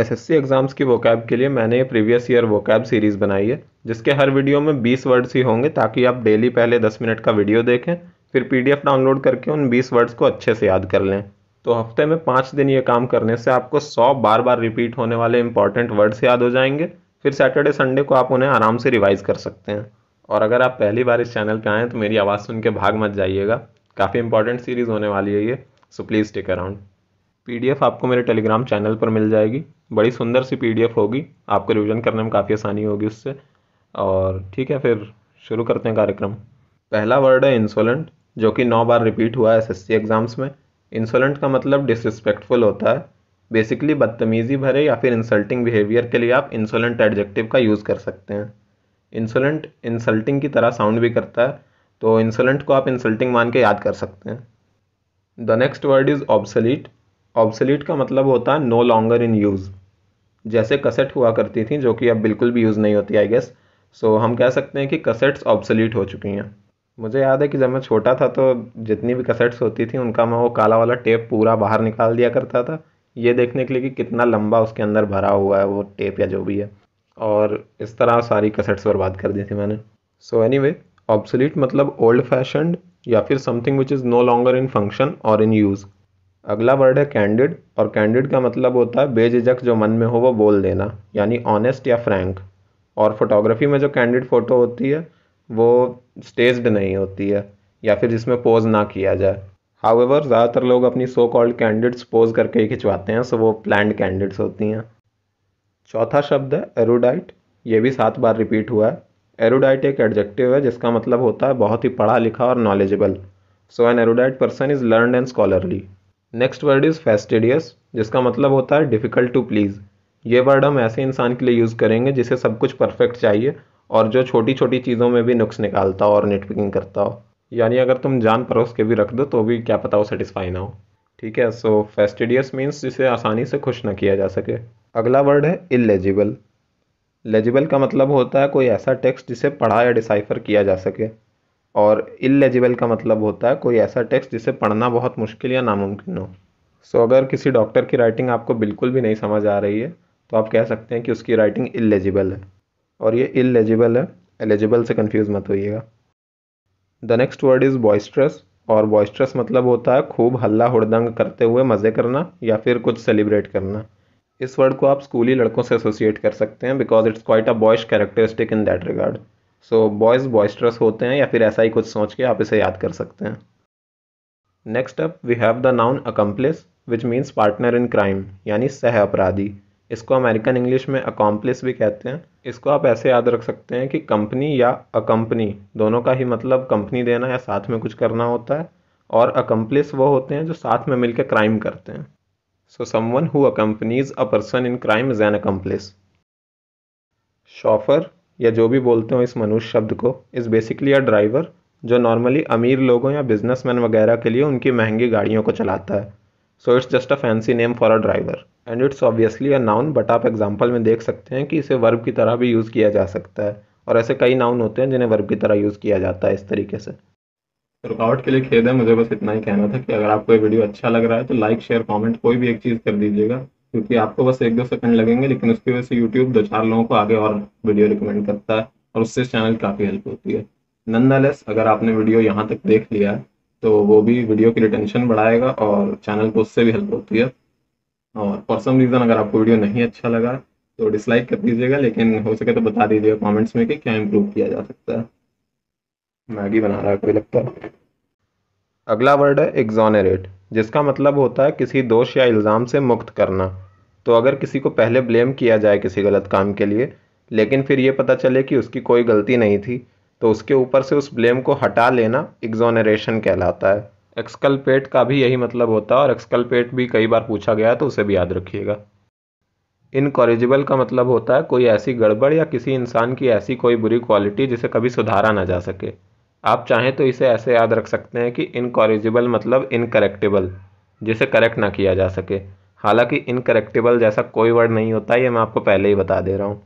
SSC exams की vocab के लिए मैंने ये प्रीवियस ईयर वोकैब सीरीज़ बनाई है जिसके हर वीडियो में 20 वर्ड्स ही होंगे ताकि आप डेली पहले 10 मिनट का वीडियो देखें फिर पीडीएफ डाउनलोड करके उन 20 वर्ड्स को अच्छे से याद कर लें तो हफ्ते में पाँच दिन ये काम करने से आपको सौ बार बार रिपीट होने वाले इंपॉर्टेंट वर्ड्स याद हो जाएंगे फिर सैटरडे संडे को आप उन्हें आराम से रिवाइज़ कर सकते हैं और अगर आप पहली बार इस चैनल पर आएँ तो मेरी आवाज़ सुन के भाग मत जाइएगा काफ़ी इंपॉर्टेंट सीरीज़ होने वाली है ये so please take around PDF आपको मेरे टेलीग्राम चैनल पर मिल जाएगी बड़ी सुंदर सी पीडीएफ होगी आपको रिविज़न करने में काफ़ी आसानी होगी उससे और ठीक है फिर शुरू करते हैं कार्यक्रम पहला वर्ड है इंसोलेंट जो कि नौ बार रिपीट हुआ है एस एग्ज़ाम्स में इंसोलेंट का मतलब डिसरिस्पेक्टफुल होता है बेसिकली बदतमीज़ी भरे या फिर इंसल्टिंग बिहेवियर के लिए आप इंसोलेंट एडजेक्टिव का यूज़ कर सकते हैं इंसोलेंट इंसल्टिंग की तरह साउंड भी करता है तो इंसोलेंट को आप इंसल्टिंग मान के याद कर सकते हैं the next word is obsolete obsolete का मतलब होता है नो लॉन्गर इन यूज़ जैसे कसेट हुआ करती थी जो कि अब बिल्कुल भी यूज़ नहीं होती आई गेस सो हम कह सकते हैं कि कसेट्स ऑब्सलीट हो चुकी हैं मुझे याद है कि जब मैं छोटा था तो जितनी भी कसेट्स होती थी उनका मैं वो काला वाला टेप पूरा बाहर निकाल दिया करता था ये देखने के लिए कि कितना लंबा उसके अंदर भरा हुआ है वो टेप या जो भी है और इस तरह सारी कसेट्स बर्बाद कर दी थी मैंने सो एनी वे ऑब्सोलीट मतलब ओल्ड फैशनड या फिर something which is no longer in function और इन यूज़ अगला वर्ड है कैंडिड और कैंडिड का मतलब होता है बेझिझक जो मन में हो वो बोल देना यानी ऑनेस्ट या फ्रैंक और फोटोग्राफी में जो कैंडिड फ़ोटो होती है वो स्टेज्ड नहीं होती है या फिर जिसमें पोज ना किया जाए एवर ज़्यादातर लोग अपनी सो कॉल्ड कैंडिड्स पोज करके ही खिंचवाते हैं सो वो प्लैंड कैंडिड्स होती हैं चौथा शब्द है एरोडाइट ये भी सात बार रिपीट हुआ है एरोडाइट एक एडजेक्टिव है जिसका मतलब होता है बहुत ही पढ़ा लिखा और knowledgeable so an erudite person is learn and scholarly next word is fastidious जिसका मतलब होता है डिफ़िकल्ट टू प्लीज़ ये वर्ड हम ऐसे इंसान के लिए यूज़ करेंगे जिसे सब कुछ परफेक्ट चाहिए और जो छोटी छोटी चीज़ों में भी नुक्स निकालता हो और नेट पिकिंग करता हो यानी अगर तुम जान परोस के भी रख दो तो भी क्या पता वो सेटिस्फाई ना हो ठीक है सो फेस्टिडियस मीन्स जिसे आसानी से खुश ना किया जा सके अगला वर्ड है इलेजिबल लेजिबल का मतलब होता है कोई ऐसा टेक्स्ट जिसे पढ़ा या डिसाइफर किया जा सके और इलेजिबल का मतलब होता है कोई ऐसा टेक्स्ट जिसे पढ़ना बहुत मुश्किल या नामुमकिन हो सो so, अगर किसी डॉक्टर की राइटिंग आपको बिल्कुल भी नहीं समझ आ रही है तो आप कह सकते हैं कि उसकी राइटिंग इलेजिबल है और ये इलेजिबल है एलिजिबल से कन्फ्यूज़ मत होइएगा the next word is boisterous और बॉइस्ट्रस मतलब होता है खूब हल्ला हुड़दंग करते हुए मज़े करना या फिर कुछ सेलिब्रेट करना इस वर्ड को आप स्कूली लड़कों से एसोसिएट कर सकते हैं because it's quite a boyish characteristic in that regard so boys boisterous होते हैं या फिर ऐसा ही कुछ सोच के आप इसे याद कर सकते हैं next up we have the noun accomplice which means partner in crime यानी सह अपराधी इसको अमेरिकन इंग्लिश में अकॉम्प्लिस भी कहते हैं इसको आप ऐसे याद रख सकते हैं कि कंपनी या अकम्पनी दोनों का ही मतलब कंपनी देना या साथ में कुछ करना होता है और अकम्प्लिस वो होते हैं जो साथ में मिलकर क्राइम करते हैं so someone who accompanies a person in crime is an accomplice chauffeur या जो भी बोलते हो इस मनुष्य शब्द को इज़ बेसिकली अ ड्राइवर जो नॉर्मली अमीर लोगों या बिजनेसमैन वगैरह के लिए उनकी महंगी गाड़ियों को चलाता है so it's just a fancy name for a driver and it's obviously a noun but आप एग्जाम्पल में देख सकते हैं कि इसे वर्ब की तरह भी यूज़ किया जा सकता है और ऐसे कई नाउन होते हैं जिन्हें वर्ब की तरह यूज़ किया जाता है इस तरीके से तो रुकावट के लिए खेद है मुझे बस इतना ही कहना था कि अगर आपको ये वीडियो अच्छा लग रहा है तो लाइक शेयर कमेंट कोई भी एक चीज़ कर दीजिएगा क्योंकि आपको बस एक दो सेकंड लगेंगे लेकिन उसकी वजह से यूट्यूब दो चार लोगों को आगे और वीडियो रिकमेंड करता है और उससे चैनल काफ़ी हेल्प होती है नंदा अगर आपने वीडियो यहाँ तक देख लिया तो वो भी वीडियो की रिटेंशन बढ़ाएगा और चैनल को उससे भी हेल्प होती है और फॉर सम रीज़न अगर आपको वीडियो नहीं अच्छा लगा तो डिसलाइक कर दीजिएगा लेकिन हो सके तो बता दीजिएगा कमेंट्स में कि क्या इम्प्रूव किया जा सकता है मैगी बना रहा है कोई लगता है अगला वर्ड है एग्जॉनरेट जिसका मतलब होता है किसी दोष या इल्ज़ाम से मुक्त करना तो अगर किसी को पहले ब्लेम किया जाए किसी गलत काम के लिए लेकिन फिर ये पता चले कि उसकी कोई गलती नहीं थी तो उसके ऊपर से उस ब्लेम को हटा लेना एग्जॉनरेशन कहलाता है एक्सकलपेट का भी यही मतलब होता है और एक्सकलपेट भी कई बार पूछा गया है तो उसे भी याद रखिएगा इनकॉरेजिबल का मतलब होता है कोई ऐसी गड़बड़ या किसी इंसान की ऐसी कोई बुरी क्वालिटी जिसे कभी सुधारा ना जा सके आप चाहें तो इसे ऐसे याद रख सकते हैं कि इनकॉरिजिबल मतलब इनकरेक्टेबल जिसे करेक्ट ना किया जा सके हालांकि इनकरेक्टेबल जैसा कोई वर्ड नहीं होता ये मैं आपको पहले ही बता दे रहा हूँ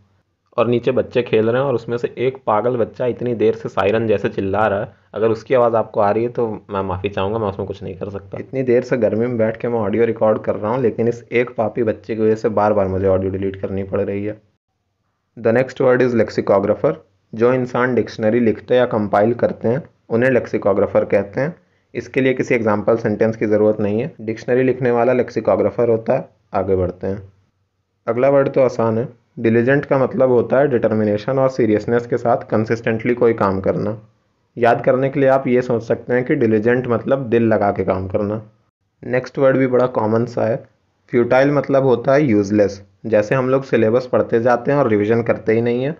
और नीचे बच्चे खेल रहे हैं और उसमें से एक पागल बच्चा इतनी देर से सायरन जैसे चिल्ला रहा है अगर उसकी आवाज़ आपको आ रही है तो मैं माफ़ी चाहूँगा मैं उसमें कुछ नहीं कर सकता इतनी देर से गर्मी में बैठ के मैं ऑडियो रिकॉर्ड कर रहा हूँ लेकिन इस एक पापी बच्चे की वजह से बार बार मुझे ऑडियो डिलीट करनी पड़ रही है the next word is lexicographer जो इंसान डिक्शनरी लिखते या कंपाइल करते हैं उन्हें लेक्सिकोग्राफर कहते हैं इसके लिए किसी एग्जाम्पल सेंटेंस की ज़रूरत नहीं है डिक्शनरी लिखने वाला लेक्सिकोग्राफर होता है आगे बढ़ते हैं अगला वर्ड तो आसान है डिलीजेंट का मतलब होता है डिटर्मिनेशन और सीरियसनेस के साथ कंसिस्टेंटली कोई काम करना याद करने के लिए आप ये सोच सकते हैं कि डिलीजेंट मतलब दिल लगा के काम करना नेक्स्ट वर्ड भी बड़ा कॉमन सा है फ्यूटाइल मतलब होता है यूज़लेस जैसे हम लोग सिलेबस पढ़ते जाते हैं और रिविज़न करते ही नहीं हैं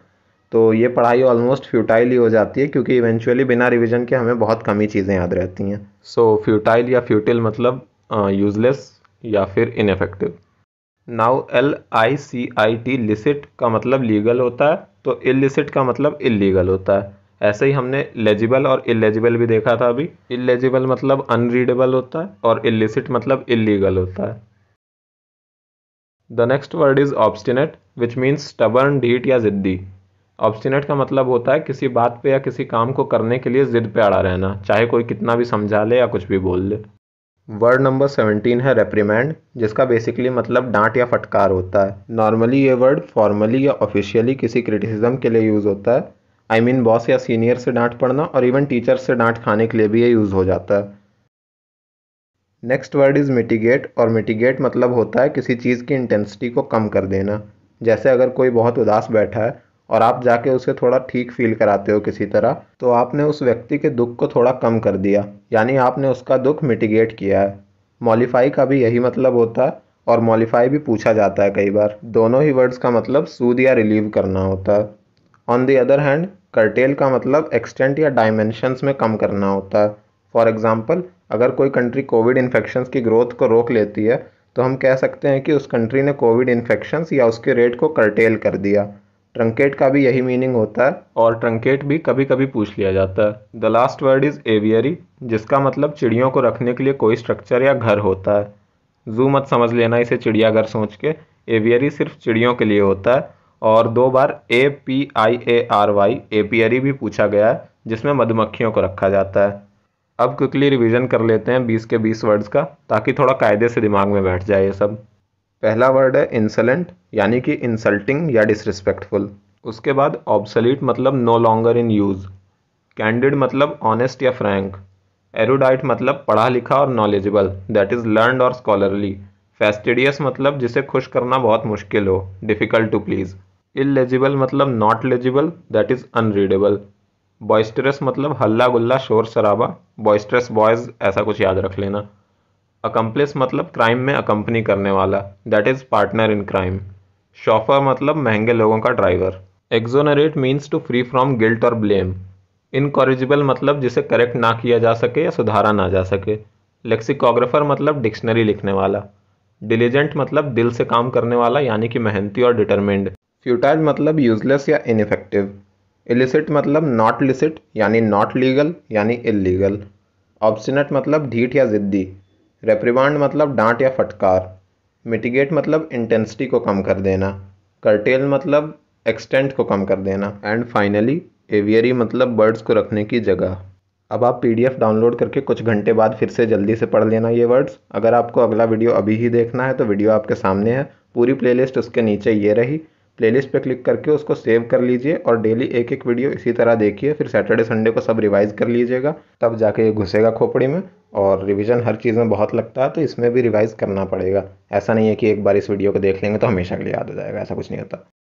तो ये पढ़ाई ऑलमोस्ट फ्यूटाइल ही हो जाती है क्योंकि इवेंचुअली बिना रिवीजन के हमें बहुत कम ही चीज़ें याद रहती हैं सो so, फ्यूटाइल या फ्यूटिल मतलब यूजलेस या फिर ineffective now L I C I T licit का मतलब लीगल होता है तो इलिसिट का मतलब इलीगल होता है ऐसे ही हमने लेजिबल और इलेजिबल भी देखा था अभी इलेजिबल मतलब अनरीडेबल होता है और इलिसिट मतलब इलीगल होता है the next word is obstinate which means stubborn ढीट या ज़िद्दी ऑब्स्टिनेट का मतलब होता है किसी बात पे या किसी काम को करने के लिए ज़िद पे अड़ा रहना चाहे कोई कितना भी समझा ले या कुछ भी बोल ले वर्ड नंबर सेवनटीन है रेप्रीमेंड जिसका बेसिकली मतलब डांट या फटकार होता है नॉर्मली ये वर्ड फॉर्मली या ऑफिशियली किसी क्रिटिसिज्म के लिए यूज़ होता है आई मीन बॉस या सीनियर से डांट पड़ना और इवन टीचर से डांट खाने के लिए भी ये यूज़ हो जाता है नेक्स्ट वर्ड इज़ मिटिगेट और मिटिगेट मतलब होता है किसी चीज़ की इंटेंसिटी को कम कर देना जैसे अगर कोई बहुत उदास बैठा है और आप जाके उसे थोड़ा ठीक फील कराते हो किसी तरह तो आपने उस व्यक्ति के दुख को थोड़ा कम कर दिया यानी आपने उसका दुख मिटिगेट किया है मॉलीफाई का भी यही मतलब होता है और मॉलीफाई भी पूछा जाता है कई बार दोनों ही वर्ड्स का मतलब सूद या रिलीव करना होता है on the other hand curtail का मतलब एक्सटेंट या डायमेंशंस में कम करना होता है फॉर एग्ज़ाम्पल अगर कोई कंट्री कोविड इन्फेक्शन की ग्रोथ को रोक लेती है तो हम कह सकते हैं कि उस कंट्री ने कोविड इन्फेक्शन या उसके रेट को करटेल कर दिया ट्रंकेट का भी यही मीनिंग होता है और ट्रंकेट भी कभी कभी पूछ लिया जाता है the last word is aviary जिसका मतलब चिड़ियों को रखने के लिए कोई स्ट्रक्चर या घर होता है जू मत समझ लेना इसे चिड़ियाघर सोच के एवियरी सिर्फ चिड़ियों के लिए होता है और दो बार A P I A R Y apiary भी पूछा गया है जिसमें मधुमक्खियों को रखा जाता है अब क्विकली रिवीजन कर लेते हैं बीस के बीस वर्ड्स का ताकि थोड़ा कायदे से दिमाग में बैठ जाए ये सब पहला वर्ड है इंसलेंट यानी कि इंसल्टिंग या डिसरिस्पेक्टफुल उसके बाद ऑब्सलीट मतलब no longer in use candid मतलब ऑनेस्ट या फ्रैंक एरोडाइट मतलब पढ़ा लिखा और नॉलेजेबल दैट इज़ लर्नड और स्कॉलरली फेस्टिडियस मतलब जिसे खुश करना बहुत मुश्किल हो डिफ़िकल्ट टू प्लीज़ इलेजिबल मतलब not legible that is unreadable boisterous मतलब हल्ला गुल्ला शोर शराबा बॉयस्ट्रेस बॉयज़ ऐसा कुछ याद रख लेना अकम्प्लिस मतलब क्राइम में अकम्पनी करने वाला that is partner in crime chauffeur मतलब महंगे लोगों का driver exonerate means to free from guilt और ब्लेम इनकॉरिजिबल मतलब जिसे करेक्ट ना किया जा सके या सुधारा ना जा सके लेक्सिकोग्राफर मतलब डिक्शनरी लिखने वाला डिलीजेंट मतलब दिल से काम करने वाला यानी कि मेहनती और डिटर्मेंड फ्यूटाइल मतलब यूजलेस या इनफेक्टिव इलिसिट मतलब नॉट लिसिट यानी नॉट लीगल यानी इलीगल ऑब्सिनट मतलब ढीठ या ज़िद्दी रेप्रिवांड मतलब डांट या फटकार मिटिगेट मतलब इंटेंसिटी को कम कर देना करटेल मतलब एक्सटेंट को कम कर देना एंड फाइनली एवियरी मतलब बर्ड्स को रखने की जगह अब आप पी डाउनलोड करके कुछ घंटे बाद फिर से जल्दी से पढ़ लेना ये वर्ड्स अगर आपको अगला वीडियो अभी ही देखना है तो वीडियो आपके सामने है पूरी प्लेलिस्ट उसके नीचे ये रही प्लेलिस्ट पे क्लिक करके उसको सेव कर लीजिए और डेली एक एक वीडियो इसी तरह देखिए फिर सैटरडे संडे को सब रिवाइज कर लीजिएगा तब जाके ये घुसेगा खोपड़ी में और रिवीजन हर चीज़ में बहुत लगता है तो इसमें भी रिवाइज़ करना पड़ेगा ऐसा नहीं है कि एक बार इस वीडियो को देख लेंगे तो हमेशा के लिए याद हो जाएगा ऐसा कुछ नहीं होता